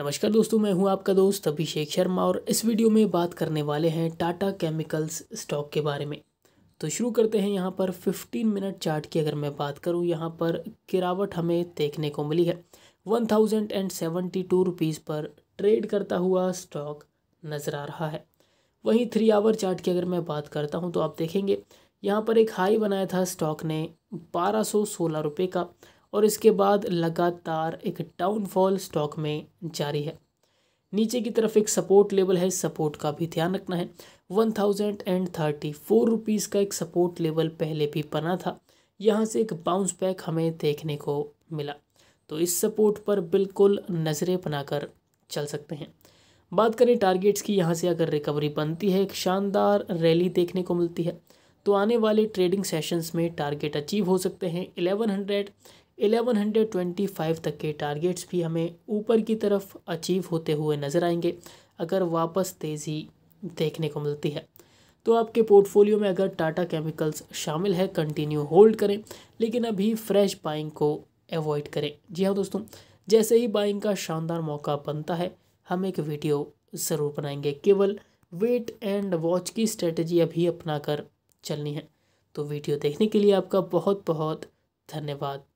नमस्कार दोस्तों मैं हूं आपका दोस्त अभिषेक शर्मा और इस वीडियो में बात करने वाले हैं टाटा केमिकल्स स्टॉक के बारे में तो शुरू करते हैं यहां पर 15 मिनट चार्ट की अगर मैं बात करूं यहां पर गिरावट हमें देखने को मिली है 1072 रुपीज़ पर ट्रेड करता हुआ स्टॉक नज़र आ रहा है वहीं थ्री आवर चार्ट की अगर मैं बात करता हूँ तो आप देखेंगे यहाँ पर एक हाई बनाया था स्टॉक ने बारह सौ का और इसके बाद लगातार एक डाउनफॉल स्टॉक में जारी है नीचे की तरफ एक सपोर्ट लेवल है सपोर्ट का भी ध्यान रखना है one thousand and thirty four rupees का एक सपोर्ट लेवल पहले भी बना था यहाँ से एक बाउंस बैक हमें देखने को मिला तो इस सपोर्ट पर बिल्कुल नज़रें बनाकर चल सकते हैं बात करें टारगेट्स की यहाँ से अगर रिकवरी बनती है एक शानदार रैली देखने को मिलती है तो आने वाले ट्रेडिंग सेशंस में टारगेट अचीव हो सकते हैं 1100, 1125 तक के टारगेट्स भी हमें ऊपर की तरफ अचीव होते हुए नज़र आएंगे अगर वापस तेज़ी देखने को मिलती है तो आपके पोर्टफोलियो में अगर टाटा केमिकल्स शामिल है कंटिन्यू होल्ड करें लेकिन अभी फ्रेश बाइंग को अवॉइड करें जी हाँ दोस्तों जैसे ही बाइंग का शानदार मौका बनता है हम एक वीडियो ज़रूर बनाएंगे केवल वेट एंड वॉच की स्ट्रेटजी अभी अपना कर चलनी है तो वीडियो देखने के लिए आपका बहुत बहुत धन्यवाद